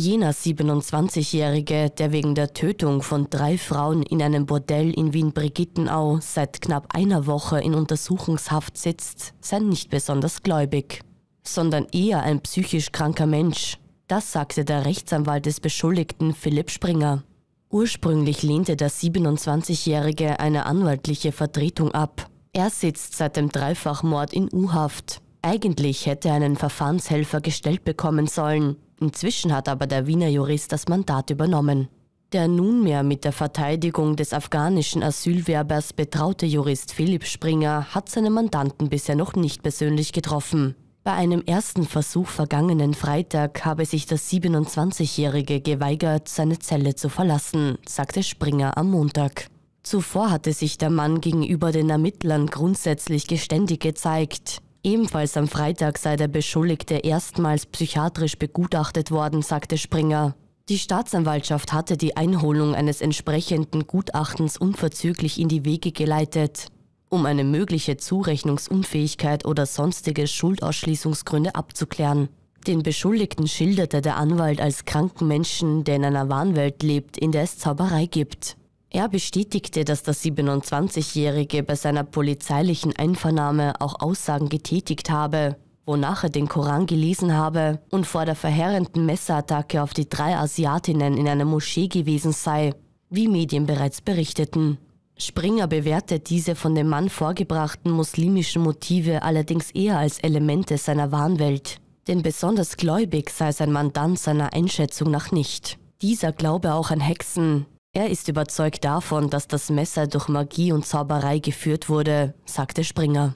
Jener 27-Jährige, der wegen der Tötung von drei Frauen in einem Bordell in Wien-Brigittenau seit knapp einer Woche in Untersuchungshaft sitzt, sei nicht besonders gläubig, sondern eher ein psychisch kranker Mensch. Das sagte der Rechtsanwalt des Beschuldigten Philipp Springer. Ursprünglich lehnte der 27-Jährige eine anwaltliche Vertretung ab. Er sitzt seit dem Dreifachmord in U-Haft. Eigentlich hätte er einen Verfahrenshelfer gestellt bekommen sollen, Inzwischen hat aber der Wiener Jurist das Mandat übernommen. Der nunmehr mit der Verteidigung des afghanischen Asylwerbers betraute Jurist Philipp Springer hat seine Mandanten bisher noch nicht persönlich getroffen. Bei einem ersten Versuch vergangenen Freitag habe sich das 27-Jährige geweigert, seine Zelle zu verlassen, sagte Springer am Montag. Zuvor hatte sich der Mann gegenüber den Ermittlern grundsätzlich geständig gezeigt. Ebenfalls am Freitag sei der Beschuldigte erstmals psychiatrisch begutachtet worden, sagte Springer. Die Staatsanwaltschaft hatte die Einholung eines entsprechenden Gutachtens unverzüglich in die Wege geleitet, um eine mögliche Zurechnungsunfähigkeit oder sonstige Schuldausschließungsgründe abzuklären. Den Beschuldigten schilderte der Anwalt als kranken Menschen, der in einer Wahnwelt lebt, in der es Zauberei gibt. Er bestätigte, dass der 27-Jährige bei seiner polizeilichen Einvernahme auch Aussagen getätigt habe, wonach er den Koran gelesen habe und vor der verheerenden Messerattacke auf die drei Asiatinnen in einer Moschee gewesen sei, wie Medien bereits berichteten. Springer bewertet diese von dem Mann vorgebrachten muslimischen Motive allerdings eher als Elemente seiner Wahnwelt, denn besonders gläubig sei sein Mandant seiner Einschätzung nach nicht. Dieser glaube auch an Hexen, er ist überzeugt davon, dass das Messer durch Magie und Zauberei geführt wurde, sagte Springer.